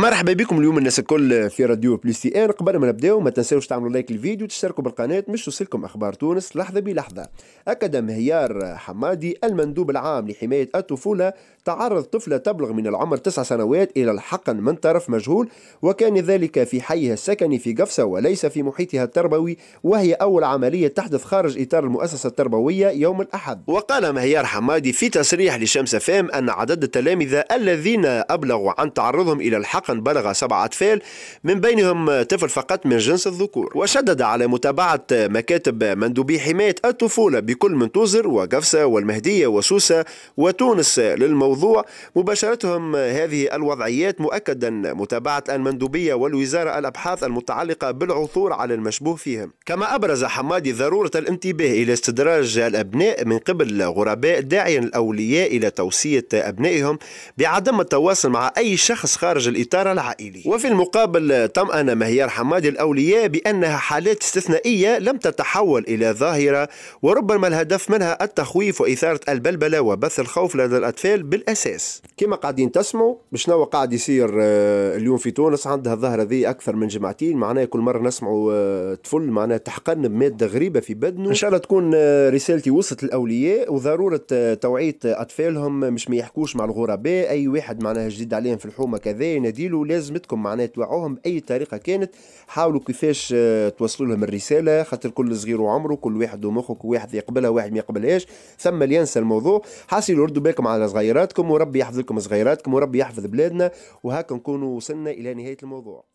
مرحبا بكم اليوم الناس الكل في راديو بليس تي ان قبل ما نبداو ما تنساوش تعملوا لايك للفيديو وتشتركوا بالقناه باش توصلكم اخبار تونس لحظه بلحظه اكد مهيار حمادي المندوب العام لحمايه الطفوله تعرض طفله تبلغ من العمر تسع سنوات الى الحقن من طرف مجهول وكان ذلك في حيها السكني في قفصه وليس في محيطها التربوي وهي اول عمليه تحدث خارج اطار المؤسسه التربويه يوم الاحد وقال مهيار حمادي في تصريح لشمس فام ان عدد التلامذه الذين ابلغوا عن تعرضهم الى الحقن بلغ سبعة أطفال من بينهم طفل فقط من جنس الذكور وشدد على متابعة مكاتب مندوبي حماية الطفولة بكل من توزر وقفصة والمهدية وسوسة وتونس للموضوع مباشرتهم هذه الوضعيات مؤكدا متابعة المندوبية والوزارة الأبحاث المتعلقة بالعثور على المشبوه فيهم كما أبرز حمادي ضرورة الانتباه إلى استدراج الأبناء من قبل غرباء داعيا الأولياء إلى توصية أبنائهم بعدم التواصل مع أي شخص خارج الإطار التجار العائلي وفي المقابل طمأن مهيار حمادي الأولياء بأنها حالات استثنائية لم تتحول إلى ظاهرة وربما الهدف منها التخويف وإثارة البلبلة وبث الخوف لدى الأطفال بالأساس كما قاعدين تسمعوا بشنو قاعد يصير آه، اليوم في تونس عندها الظاهرة ذي أكثر من جمعتين معناها كل مرة نسمعوا آه، طفل معناها تحقن بمادة غريبة في بدنه إن شاء الله تكون آه، رسالتي وصلت للأولياء وضرورة توعية أطفالهم مش ما يحكوش مع الغرباء أي واحد معناها جديد عليهم في الحومة كذا ينادي تسجيله ولازمتكم معناها توعوهم باي طريقه كانت حاولوا كيفاش آه، توصلوا لهم الرساله خاطر كل صغير وعمره كل واحد ومخه كل واحد يقبلها واحد ما يقبلهاش ثم ينسى الموضوع حاصلوا ردوا بالكم على صغيراتكم وربي يحفظ لكم صغيراتكم وربي يحفظ بلادنا وهكا نكونوا وصلنا الى نهايه الموضوع